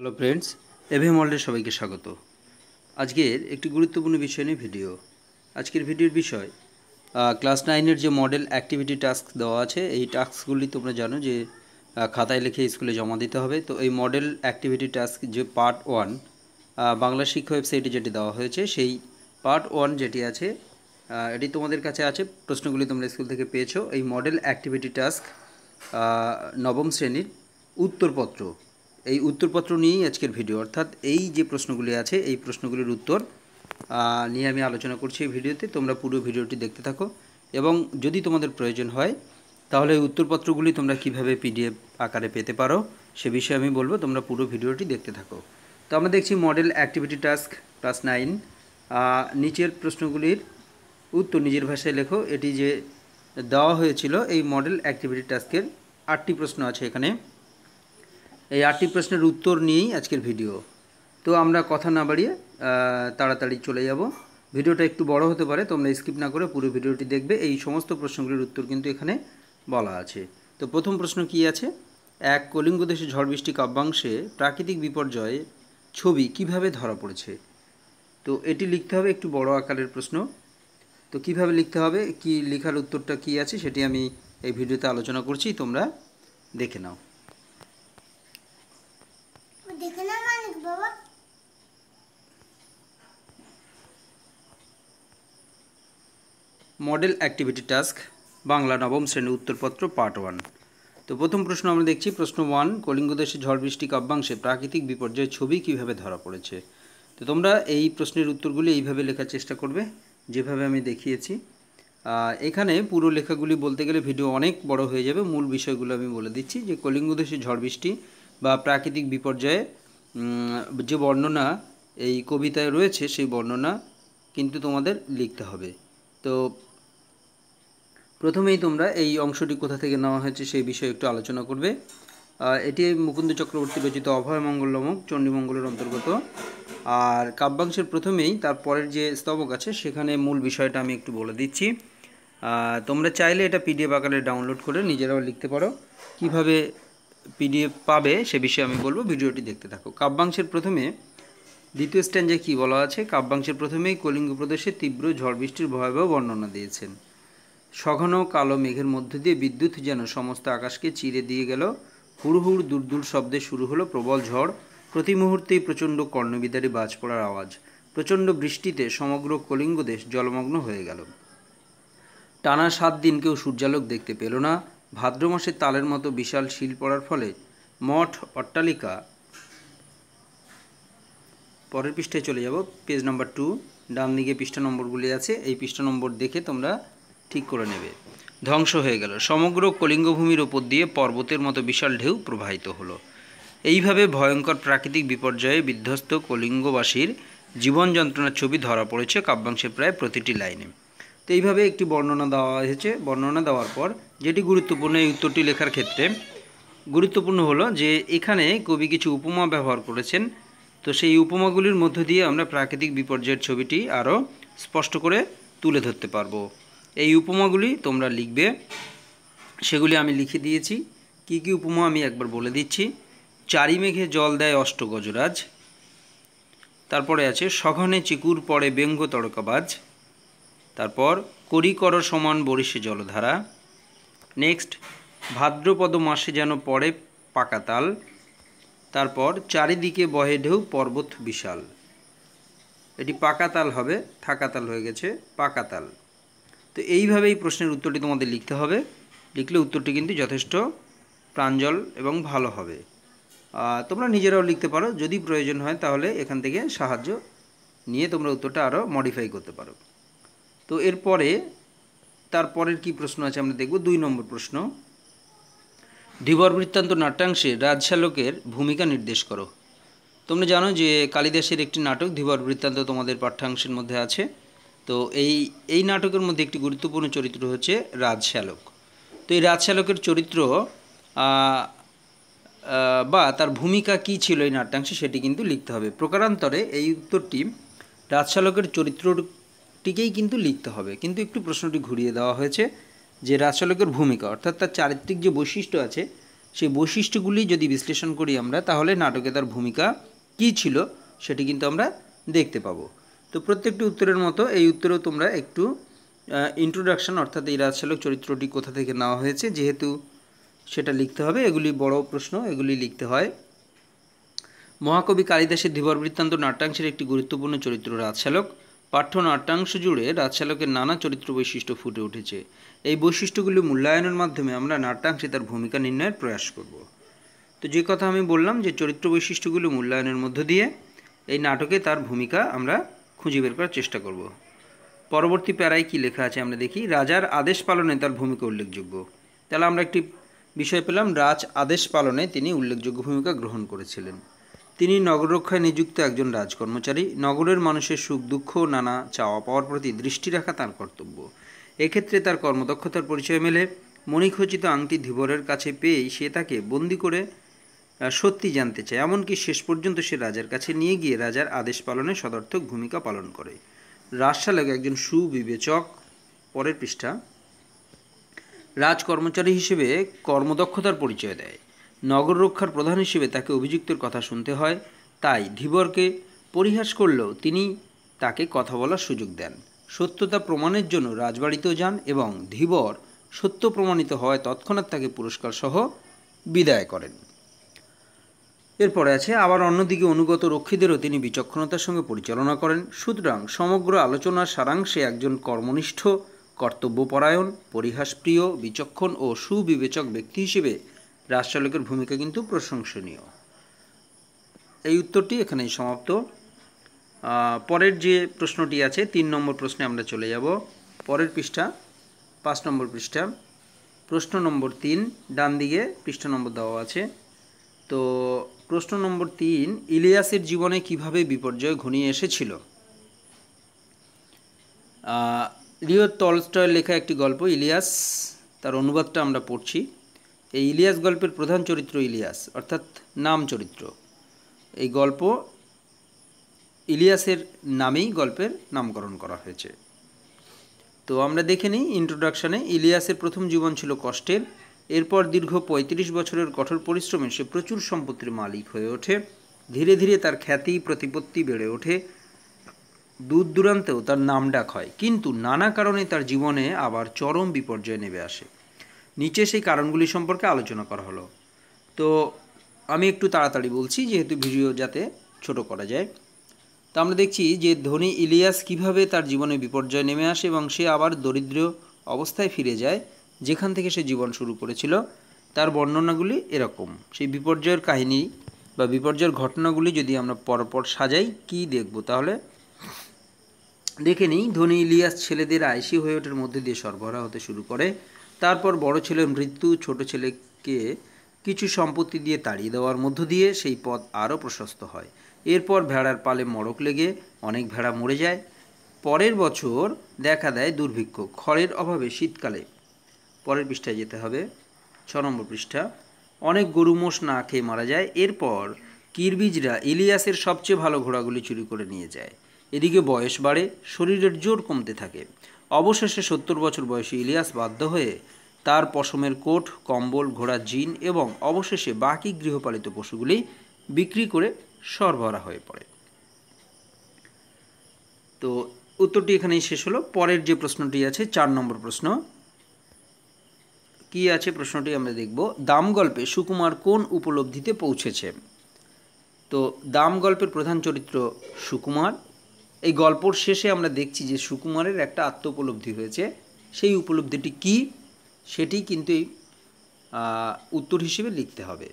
hello friends EVM ওয়ার্ল্ডে সবাইকে স্বাগত আজকের একটি গুরুত্বপূর্ণ বিষয় নিয়ে ভিডিও আজকের ভিডিওর বিষয় ক্লাস নাইনের যে মডেল অ্যাক্টিভিটি টাস্ক দেওয়া আছে এই টাস্কগুলি তোমরা জানো যে খাতায় লিখে স্কুলে জমা দিতে হবে তো এই মডেল অ্যাক্টিভিটি টাস্ক যে পার্ট ওয়ান বাংলা শিক্ষা ওয়েবসাইটে যেটি দেওয়া হয়েছে সেই পার্ট ওয়ান যেটি আছে এটি তোমাদের কাছে আছে প্রশ্নগুলি তোমরা স্কুল থেকে পেয়েছো এই মডেল অ্যাক্টিভিটি টাস্ক নবম শ্রেণীর উত্তরপত্র এই উত্তরপত্র নিয়েই আজকের ভিডিও অর্থাৎ এই যে প্রশ্নগুলি আছে এই প্রশ্নগুলির উত্তর নিয়ে আমি আলোচনা করছি এই ভিডিওতে তোমরা পুরো ভিডিওটি দেখতে থাকো এবং যদি তোমাদের প্রয়োজন হয় তাহলে এই উত্তরপত্রগুলি তোমরা কিভাবে পিডিএফ আকারে পেতে পারো সে বিষয়ে আমি বলবো তোমরা পুরো ভিডিওটি দেখতে থাকো তো আমরা দেখছি model activity task class nine নিচের প্রশ্নগুলির উত্তর নিজের ভাষায় লেখো এটি যে দেওয়া হয়েছিল এই মডেল অ্যাক্টিভিটি টাস্কের আটটি প্রশ্ন আছে এখানে এই আটটি প্রশ্নের উত্তর নিয়েই আজকের ভিডিও তো আমরা কথা না বাড়িয়ে তাড়াতাড়ি চলে যাব ভিডিওটা একটু বড় হতে পারে তোমরা স্কিপ না করে পুরো ভিডিওটি দেখবে এই সমস্ত প্রশ্নগুলির উত্তর কিন্তু এখানে বলা আছে তো প্রথম প্রশ্ন কি আছে এক কলিঙ্গ দেশে ঝড় বৃষ্টি কাব্যাংশে প্রাকৃতিক বিপর্যয়ে ছবি কিভাবে ধরা পড়েছে তো এটি লিখতে হবে একটু বড় আকারের প্রশ্ন তো কিভাবে লিখতে হবে কি লেখার উত্তরটা কি আছে সেটি আমি এই ভিডিওতে আলোচনা করছি তোমরা দেখে নাও মডেল অ্যাক্টিভিটি টাস্ক বাংলা নবম শ্রেণীর উত্তরপত্র পার্ট ওয়ান তো প্রথম প্রশ্ন আমরা দেখছি প্রশ্ন ওয়ান কলিঙ্গ দেশে ঝড় বৃষ্টি কাব্যাংশে প্রাকৃতিক বিপর্যয়ের ছবি কিভাবে ধরা পড়েছে তো তোমরা এই প্রশ্নের উত্তরগুলি এইভাবে লেখার চেষ্টা করবে যেভাবে আমি দেখিয়েছি এখানে পুরো লেখাগুলি বলতে গেলে ভিডিও অনেক বড় হয়ে যাবে মূল বিষয়গুলো আমি বলে দিচ্ছি যে কলিঙ্গ দেশে ঝড় বৃষ্টি বা প্রাকৃতিক বিপর্যয়ে যে বর্ণনা এই কবিতায় রয়েছে সেই বর্ণনা কিন্তু তোমাদের লিখতে হবে তো প্রথমেই তোমরা এই অংশটি কোথা থেকে নেওয়া হয়েছে সেই বিষয়ে একটু আলোচনা করবে এটি মুকুন্দ চক্রবর্তী রচিত অভয়মঙ্গল নামক চণ্ডীমঙ্গলের অন্তর্গত আর কাব্যাংশের প্রথমেই তার পরের যে স্তবক আছে সেখানে মূল বিষয়টা আমি একটু বলে দিচ্ছি তোমরা চাইলে এটা পিডিএফ আকারে ডাউনলোড করে নিজেরাও লিখতে পারো কিভাবে পিডিএফ পাবে সে বিষয়ে আমি বলবো ভিডিওটি দেখতে থাকো কাব্যাংশের প্রথমে দ্বিতীয় স্ট্যান্ডে কি বলা আছে কাব্যাংশের প্রথমেই কলিঙ্গ প্রদেশে তীব্র ঝড় বৃষ্টির ভয়াবহ বর্ণনা দিয়েছেন সঘন কালো মেঘের মধ্য দিয়ে বিদ্যুৎ যেন সমস্ত আকাশকে চিরে দিয়ে গেল হুড়হুড় দূর শব্দে শুরু হলো প্রবল ঝড় প্রতি মুহূর্তেই প্রচণ্ড কর্ণবিদারী বাজ পড়ার আওয়াজ প্রচণ্ড বৃষ্টিতে সমগ্র কলিঙ্গ দেশ জলমগ্ন হয়ে গেল টানা সাত দিন কেউ সূর্যালোক দেখতে পেল না ভাদ্র মাসে তালের মতো বিশাল শিল পড়ার ফলে মঠ অট্টালিকা পরের পৃষ্ঠায় চলে যাব পেজ নম্বর টু ডান দিকে পৃষ্ঠা নম্বরগুলি আছে এই পৃষ্ঠা নম্বর দেখে তোমরা ঠিক করে নেবে ধ্বংস হয়ে গেল সমগ্র কলিঙ্গভূমির ওপর দিয়ে পর্বতের মতো বিশাল ঢেউ প্রবাহিত হলো এইভাবে ভয়ঙ্কর প্রাকৃতিক বিপর্যয়ে বিধ্বস্ত কলিঙ্গবাসীর জীবন যন্ত্রণার ছবি ধরা পড়েছে কাব্যাংশের প্রায় প্রতিটি লাইনে তো এইভাবে একটি বর্ণনা দেওয়া হয়েছে বর্ণনা দেওয়ার পর যেটি গুরুত্বপূর্ণ এই উত্তরটি লেখার ক্ষেত্রে গুরুত্বপূর্ণ হলো যে এখানে কবি কিছু উপমা ব্যবহার করেছেন তো সেই উপমাগুলির মধ্য দিয়ে আমরা প্রাকৃতিক বিপর্যয়ের ছবিটি আরও স্পষ্ট করে তুলে ধরতে পারবো এই উপমাগুলি তোমরা লিখবে সেগুলি আমি লিখে দিয়েছি কি কি উপমা আমি একবার বলে দিচ্ছি চারি মেঘে জল দেয় অষ্টগজরাজ তারপরে আছে সঘনে চিকুর পরে ব্যঙ্গ তড়কাবাজ তারপর করিকর সমান বরিশে জলধারা নেক্সট ভাদ্রপদ মাসে যেন পড়ে পাকাতাল তারপর চারিদিকে বহে ঢেউ পর্বত বিশাল এটি পাকাতাল হবে থাকাতাল হয়ে গেছে পাকাতাল তো এইভাবে এই প্রশ্নের উত্তরটি তোমাদের লিখতে হবে লিখলে উত্তরটি কিন্তু যথেষ্ট প্রাঞ্জল এবং ভালো হবে তোমরা নিজেরাও লিখতে পারো যদি প্রয়োজন হয় তাহলে এখান থেকে সাহায্য নিয়ে তোমরা উত্তরটা আরও মডিফাই করতে পারো তো এরপরে তারপরের কি প্রশ্ন আছে আমরা দেখব দুই নম্বর প্রশ্ন ধীবর বৃত্তান্ত নাট্যাংশে রাজশালকের ভূমিকা নির্দেশ করো তোমরা জানো যে কালিদাসের একটি নাটক ধীবর বৃত্তান্ত তোমাদের পাঠ্যাংশের মধ্যে আছে তো এই এই নাটকের মধ্যে একটি গুরুত্বপূর্ণ চরিত্র হচ্ছে রাজশ্যালক তো এই রাজশ্যালকের চরিত্র বা তার ভূমিকা কি ছিল এই নাট্যাংশে সেটি কিন্তু লিখতে হবে প্রকারান্তরে এই উত্তরটি রাজশ্যালকের চরিত্রটিকেই কিন্তু লিখতে হবে কিন্তু একটু প্রশ্নটি ঘুরিয়ে দেওয়া হয়েছে যে রাজশ্যালকের ভূমিকা অর্থাৎ তার চারিত্রিক যে বৈশিষ্ট্য আছে সেই বৈশিষ্ট্যগুলি যদি বিশ্লেষণ করি আমরা তাহলে নাটকে তার ভূমিকা কি ছিল সেটি কিন্তু আমরা দেখতে পাবো তো প্রত্যেকটি উত্তরের মতো এই উত্তরেও তোমরা একটু ইন্ট্রোডাকশান অর্থাৎ এই রাজশালক চরিত্রটি কোথা থেকে নেওয়া হয়েছে যেহেতু সেটা লিখতে হবে এগুলি বড় প্রশ্ন এগুলি লিখতে হয় মহাকবি কালিদাসের ধীবর বৃত্তান্ত নাট্যাংশের একটি গুরুত্বপূর্ণ চরিত্র রাজশালক পাঠ্য নাট্যাংশ জুড়ে রাজশালকের নানা চরিত্র বৈশিষ্ট্য ফুটে উঠেছে এই বৈশিষ্ট্যগুলি মূল্যায়নের মাধ্যমে আমরা নাট্যাংশে তার ভূমিকা নির্ণয়ের প্রয়াস করব তো যে কথা আমি বললাম যে চরিত্র বৈশিষ্ট্যগুলো মূল্যায়নের মধ্য দিয়ে এই নাটকে তার ভূমিকা আমরা খুঁজে বের করার চেষ্টা করব পরবর্তী প্যারায় কি লেখা আছে আমরা দেখি রাজার আদেশ পালনে তার ভূমিকা উল্লেখযোগ্য তাহলে আমরা একটি বিষয় পেলাম রাজ আদেশ পালনে তিনি উল্লেখযোগ্য ভূমিকা গ্রহণ করেছিলেন তিনি নগররক্ষায় নিযুক্ত একজন রাজকর্মচারী নগরের মানুষের সুখ দুঃখ নানা চাওয়া পাওয়ার প্রতি দৃষ্টি রাখা তার কর্তব্য এক্ষেত্রে তার কর্মদক্ষতার পরিচয় মেলে মণিখচিত আংটি ধীবরের কাছে পেয়েই সে তাকে বন্দি করে সত্যি জানতে চায় এমনকি শেষ পর্যন্ত সে রাজার কাছে নিয়ে গিয়ে রাজার আদেশ পালনে সদর্থক ভূমিকা পালন করে রাজশালক একজন সুবিবেচক পরের পৃষ্ঠা রাজ কর্মচারী হিসেবে কর্মদক্ষতার পরিচয় দেয় নগর রক্ষার প্রধান হিসেবে তাকে অভিযুক্তের কথা শুনতে হয় তাই ধীবরকে পরিহাস করলেও তিনি তাকে কথা বলার সুযোগ দেন সত্যতা প্রমাণের জন্য রাজবাড়িতেও যান এবং ধীবর সত্য প্রমাণিত হয় তৎক্ষণাৎ তাকে পুরস্কারসহ বিদায় করেন এরপরে আছে আবার অন্যদিকে অনুগত রক্ষীদেরও তিনি বিচক্ষণতার সঙ্গে পরিচালনা করেন সুতরাং সমগ্র আলোচনার সারাংশে একজন কর্মনিষ্ঠ কর্তব্যপরায়ণ পরিহাসপ্রিয় বিচক্ষণ ও সুবিবেচক ব্যক্তি হিসেবে রাজচালকের ভূমিকা কিন্তু প্রশংসনীয় এই উত্তরটি এখানেই সমাপ্ত পরের যে প্রশ্নটি আছে তিন নম্বর প্রশ্নে আমরা চলে যাব পরের পৃষ্ঠা পাঁচ নম্বর পৃষ্ঠা প্রশ্ন নম্বর তিন ডান দিকে পৃষ্ঠা নম্বর দেওয়া আছে তো প্রশ্ন নম্বর তিন ইলিয়াসের জীবনে কিভাবে বিপর্যয় ঘনিয়ে এসেছিল লিও তলস্টয়ের লেখা একটি গল্প ইলিয়াস তার অনুবাদটা আমরা পড়ছি এই ইলিয়াস গল্পের প্রধান চরিত্র ইলিয়াস অর্থাৎ নাম চরিত্র এই গল্প ইলিয়াসের নামেই গল্পের নামকরণ করা হয়েছে তো আমরা দেখে নিই ইন্ট্রোডাকশানে ইলিয়াসের প্রথম জীবন ছিল কষ্টের এরপর দীর্ঘ ৩৫ বছরের কঠোর পরিশ্রমে সে প্রচুর সম্পত্তির মালিক হয়ে ওঠে ধীরে ধীরে তার খ্যাতি প্রতিপত্তি বেড়ে ওঠে দূর দূরান্তেও তার নাম ডাক হয় কিন্তু নানা কারণে তার জীবনে আবার চরম বিপর্যয় নেমে আসে নিচে সেই কারণগুলি সম্পর্কে আলোচনা করা হলো তো আমি একটু তাড়াতাড়ি বলছি যেহেতু ভিডিও যাতে ছোট করা যায় তো আমরা দেখছি যে ধনী ইলিয়াস কিভাবে তার জীবনে বিপর্যয় নেমে আসে এবং সে আবার দরিদ্র অবস্থায় ফিরে যায় যেখান থেকে সে জীবন শুরু করেছিল তার বর্ণনাগুলি এরকম সেই বিপর্যয়ের কাহিনী বা বিপর্যয়ের ঘটনাগুলি যদি আমরা পরপর সাজাই কি দেখব তাহলে দেখে নিই ধনী ইলিয়াস ছেলেদের আইসি হয়ে ওঠার মধ্যে দিয়ে সরবরাহ হতে শুরু করে তারপর বড় ছেলের মৃত্যু ছোট ছেলেকে কিছু সম্পত্তি দিয়ে তাড়িয়ে দেওয়ার মধ্য দিয়ে সেই পথ আরও প্রশস্ত হয় এরপর ভেড়ার পালে মড়ক লেগে অনেক ভেড়া মরে যায় পরের বছর দেখা দেয় দুর্ভিক্ষ খড়ের অভাবে শীতকালে পরের পৃষ্ঠায় যেতে হবে ছ নম্বর পৃষ্ঠা অনেক গরু মোষ না খেয়ে মারা যায় এরপর কিরবিজরা ইলিয়াসের সবচেয়ে ভালো ঘোড়াগুলি চুরি করে নিয়ে যায় এদিকে বয়স বাড়ে শরীরের জোর কমতে থাকে অবশেষে সত্তর বছর বয়সী ইলিয়াস বাধ্য হয়ে তার পশমের কোট কম্বল ঘোড়া জিন এবং অবশেষে বাকি গৃহপালিত পশুগুলি বিক্রি করে সরবরাহ হয়ে পড়ে তো উত্তরটি এখানেই শেষ হলো পরের যে প্রশ্নটি আছে চার নম্বর প্রশ্ন কি আছে প্রশ্নটি আমরা দেখব দাম গল্পে সুকুমার কোন উপলব্ধিতে পৌঁছেছে তো দাম গল্পের প্রধান চরিত্র সুকুমার এই গল্পর শেষে আমরা দেখছি যে সুকুমারের একটা আত্ম উপলব্ধি হয়েছে সেই উপলব্ধিটি কি সেটি কিন্তু উত্তর হিসেবে লিখতে হবে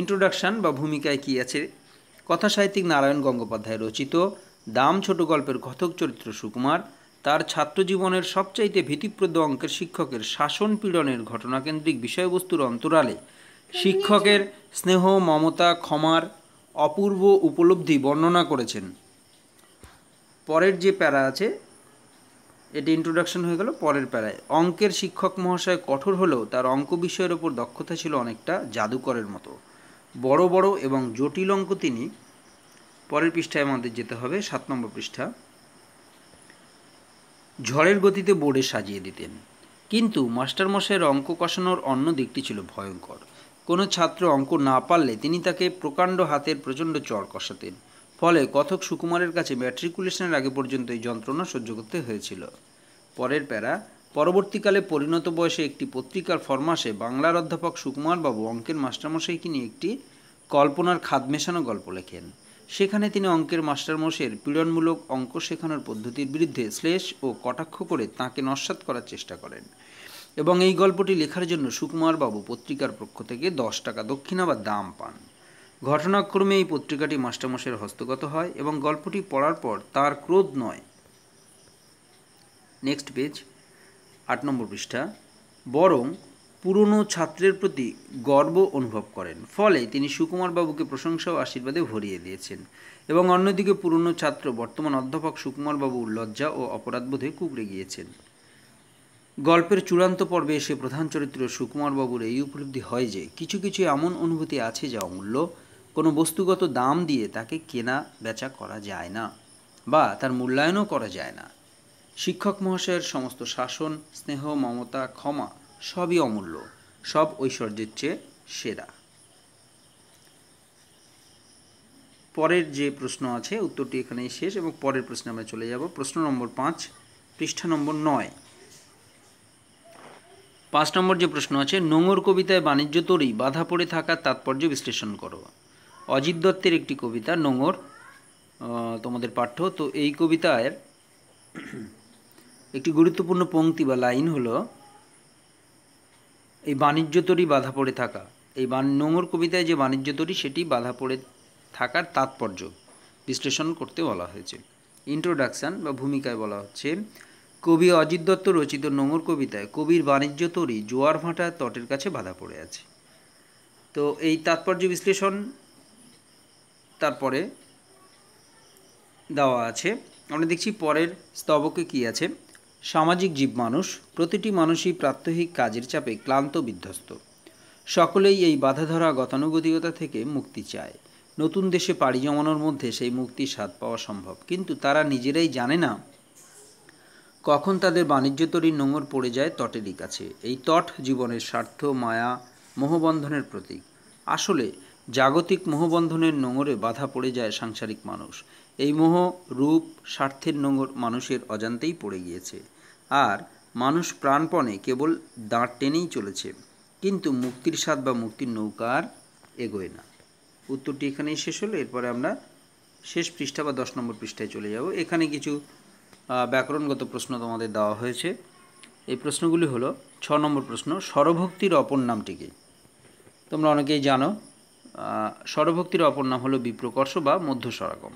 ইন্ট্রোডাকশান বা ভূমিকায় কি আছে কথাসাহিত্যিক নারায়ণ গঙ্গোপাধ্যায় রচিত দাম ছোট গল্পের কথক চরিত্র সুকুমার তার ছাত্রজীবনের সবচাইতে ভীতিপ্রদ অঙ্কের শিক্ষকের শাসন পীড়নের ঘটনাকেন্দ্রিক বিষয়বস্তুর অন্তরালে শিক্ষকের স্নেহ মমতা ক্ষমার অপূর্ব উপলব্ধি বর্ণনা করেছেন পরের যে প্যারা আছে এটি ইন্ট্রোডাকশন হয়ে গেল পরের প্যারায় অঙ্কের শিক্ষক মহাশয় কঠোর হলেও তার অঙ্ক বিষয়ের ওপর দক্ষতা ছিল অনেকটা জাদুকরের মতো বড় বড় এবং জটিল অঙ্ক তিনি পরের পৃষ্ঠায় আমাদের যেতে হবে সাত নম্বর পৃষ্ঠা ঝড়ের গতিতে বোর্ডে সাজিয়ে দিতেন কিন্তু মাস্টারমশাইয়ের অঙ্ক কষানোর অন্য দিকটি ছিল ভয়ঙ্কর কোনো ছাত্র অঙ্ক না পারলে তিনি তাকে প্রকাণ্ড হাতের প্রচণ্ড চড় কষাতেন ফলে কথক সুকুমারের কাছে ম্যাট্রিকুলেশনের আগে পর্যন্ত এই যন্ত্রণা সহ্য করতে হয়েছিল পরের প্যারা পরবর্তীকালে পরিণত বয়সে একটি পত্রিকার ফরমাসে বাংলার অধ্যাপক সুকুমার বাবু অঙ্কের মাস্টারমশাইকে নিয়ে একটি কল্পনার খাদ মেশানো গল্প লেখেন সেখানে তিনি অঙ্কের মাস্টারমশের পীড়নমূলক অঙ্ক শেখানোর পদ্ধতির বিরুদ্ধে শ্লেষ ও কটাক্ষ করে তাকে নস্বাত করার চেষ্টা করেন এবং এই গল্পটি লেখার জন্য সুকুমার বাবু পত্রিকার পক্ষ থেকে দশ টাকা দক্ষিণা বা দাম পান ঘটনাক্রমে এই পত্রিকাটি মাস্টারমশের হস্তগত হয় এবং গল্পটি পড়ার পর তার ক্রোধ নয় নেক্সট পেজ আট নম্বর পৃষ্ঠা বরং পুরনো ছাত্রের প্রতি গর্ব অনুভব করেন ফলে তিনি সুকুমার বাবুকে প্রশংসা ও আশীর্বাদে ভরিয়ে দিয়েছেন এবং অন্যদিকে পুরনো ছাত্র বর্তমান অধ্যাপক সুকুমার বাবু লজ্জা ও অপরাধবোধে কুবড়ে গিয়েছেন গল্পের চূড়ান্ত পর্বে এসে প্রধান চরিত্র সুকুমার বাবুর এই উপলব্ধি হয় যে কিছু কিছু এমন অনুভূতি আছে যা অমূল্য কোনো বস্তুগত দাম দিয়ে তাকে কেনা বেচা করা যায় না বা তার মূল্যায়নও করা যায় না শিক্ষক মহাশয়ের সমস্ত শাসন স্নেহ মমতা ক্ষমা সবই অমূল্য সব ঐশ্বর্যের চেয়ে সেরা পরের যে প্রশ্ন আছে উত্তরটি এখানেই শেষ এবং পরের প্রশ্নে আমরা চলে যাব প্রশ্ন নম্বর পাঁচ পৃষ্ঠা নম্বর নয় পাঁচ নম্বর যে প্রশ্ন আছে নোংর কবিতায় বাণিজ্য তরি বাধা পড়ে থাকার তাৎপর্য বিশ্লেষণ করো অজিত দত্তের একটি কবিতা নোংর তোমাদের পাঠ্য তো এই কবিতার একটি গুরুত্বপূর্ণ পংক্তি বা লাইন হলো এই বাণিজ্য তরী বাধা পড়ে থাকা এই নোংর কবিতায় যে বাণিজ্য তরী সেটি বাধা পড়ে থাকার তাৎপর্য বিশ্লেষণ করতে বলা হয়েছে ইন্ট্রোডাকশান বা ভূমিকায় বলা হচ্ছে কবি অজিত দত্ত রচিত নোংর কবিতায় কবির বাণিজ্য তরী জোয়ার ভাঁটা তটের কাছে বাধা পড়ে আছে তো এই তাৎপর্য বিশ্লেষণ তারপরে দেওয়া আছে আমরা দেখছি পরের স্তবকে কি আছে সামাজিক জীব মানুষ প্রতিটি মানুষই প্রাত্যহিক কাজের চাপে ক্লান্ত বিধ্বস্ত সকলেই এই বাধাধরা গতানুগতিকতা থেকে মুক্তি চায় নতুন দেশে পাড়ি জমানোর মধ্যে সেই মুক্তির স্বাদ পাওয়া সম্ভব কিন্তু তারা নিজেরাই জানে না কখন তাদের বাণিজ্য তরীর নোংর পড়ে যায় তটেরই কাছে এই তট জীবনের স্বার্থ মায়া মোহবন্ধনের প্রতীক আসলে জাগতিক মোহবন্ধনের নোংরে বাধা পড়ে যায় সাংসারিক মানুষ এই মোহ রূপ স্বার্থের নোংর মানুষের অজান্তেই পড়ে গিয়েছে আর মানুষ প্রাণপণে কেবল দাঁড় টেনেই চলেছে কিন্তু মুক্তির স্বাদ বা মুক্তির নৌকা আর এগোয় না উত্তরটি এখানেই শেষ হলো এরপরে আমরা শেষ পৃষ্ঠা বা দশ নম্বর পৃষ্ঠায় চলে যাব এখানে কিছু ব্যাকরণগত প্রশ্ন তোমাদের দেওয়া হয়েছে এই প্রশ্নগুলি হলো ছ নম্বর প্রশ্ন স্বরভক্তির অপর নামটিকে তোমরা অনেকেই জানো স্বরভক্তির অপর নাম হলো বিপ্রকর্ষ বা মধ্য সরাগম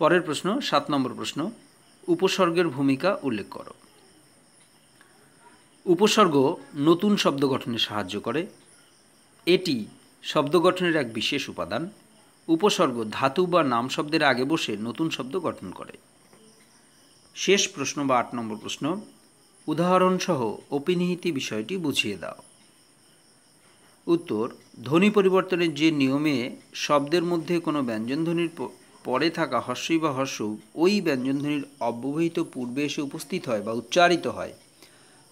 পরের প্রশ্ন সাত নম্বর প্রশ্ন উপসর্গের ভূমিকা উল্লেখ করো উপসর্গ নতুন শব্দ গঠনে সাহায্য করে এটি শব্দ গঠনের এক বিশেষ উপাদান উপসর্গ ধাতু বা নাম শব্দের আগে বসে নতুন শব্দ গঠন করে শেষ প্রশ্ন বা আট নম্বর প্রশ্ন উদাহরণসহ অপিনিহিতি বিষয়টি বুঝিয়ে দাও উত্তর ধ্বনি পরিবর্তনের যে নিয়মে শব্দের মধ্যে কোনো ব্যঞ্জনধ্বনির পরে থাকা হর্ষই বা হর্ষ ওই ব্যঞ্জনধ্বনির অব্যবহিত পূর্বে এসে উপস্থিত হয় বা উচ্চারিত হয়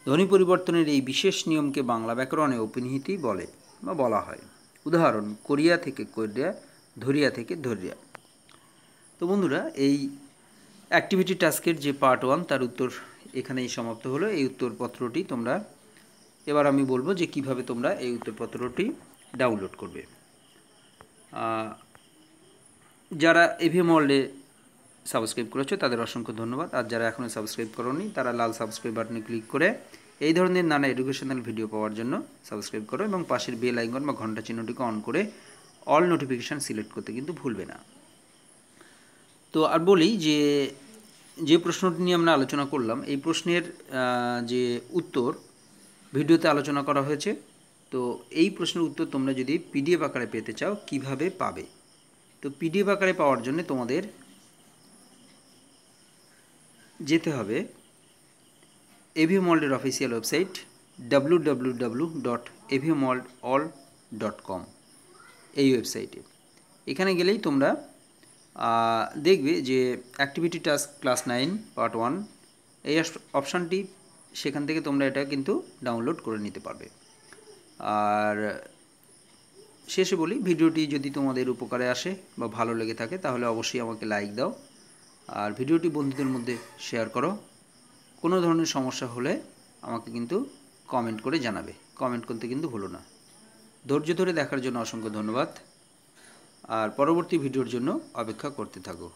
ধ্বনি পরিবর্তনের এই বিশেষ নিয়মকে বাংলা ব্যাকরণে উপনিহিতি বলে বা বলা হয় উদাহরণ কোরিয়া থেকে কোরিয়া ধরিয়া থেকে ধরিয়া তো বন্ধুরা এই অ্যাক্টিভিটি টাস্কের যে পার্ট ওয়ান তার উত্তর এখানেই সমাপ্ত হলো এই উত্তরপত্রটি তোমরা এবার আমি বলবো যে কিভাবে তোমরা এই উত্তরপত্রটি ডাউনলোড করবে যারা এভিএম ওয়ার্ল্ডে সাবস্ক্রাইব করেছো তাদের অসংখ্য ধন্যবাদ আর যারা এখনও সাবস্ক্রাইব করোনি তারা লাল সাবস্ক্রাইব বাটনে ক্লিক করে এই ধরনের নানা এডুকেশনাল ভিডিও পাওয়ার জন্য সাবস্ক্রাইব করো এবং পাশের বেল আইকন বা ঘন্টা চিহ্নটিকে অন করে অল নোটিফিকেশান সিলেক্ট করতে কিন্তু ভুলবে না তো আর বলি যে যে প্রশ্নটি নিয়ে আমরা আলোচনা করলাম এই প্রশ্নের যে উত্তর ভিডিওতে আলোচনা করা হয়েছে তো এই প্রশ্নের উত্তর তোমরা যদি পিডিএফ আকারে পেতে চাও কিভাবে পাবে তো পিডিএফ আকারে পাওয়ার জন্য তোমাদের যেতে হবে এভি মল্ডের official website W W W dot AV mold all dot com এই ওয়েবসাইটে এখানে গেলেই তোমরা দেখবে যে activity task class nine part one এই অপশানটি সেখান থেকে তোমরা এটা কিন্তু ডাউনলোড করে নিতে পারবে আর শেষে বলি ভিডিওটি যদি তোমাদের উপকারে আসে বা ভালো লেগে থাকে তাহলে অবশ্যই আমাকে লাইক দাও আর ভিডিওটি বন্ধুদের মধ্যে শেয়ার করো কোনো ধরনের সমস্যা হলে আমাকে কিন্তু কমেন্ট করে জানাবে কমেন্ট করতে কিন্তু ভুলো না ধৈর্য ধরে দেখার জন্য অসংখ্য ধন্যবাদ আর পরবর্তী ভিডিওর জন্য অপেক্ষা করতে থাকো